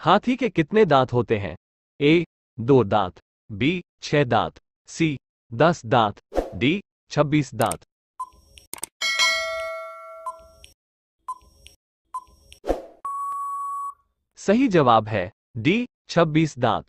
हाथी के कितने दांत होते हैं ए दो दांत बी छह दांत सी दस दांत डी छब्बीस दांत सही जवाब है डी छब्बीस दांत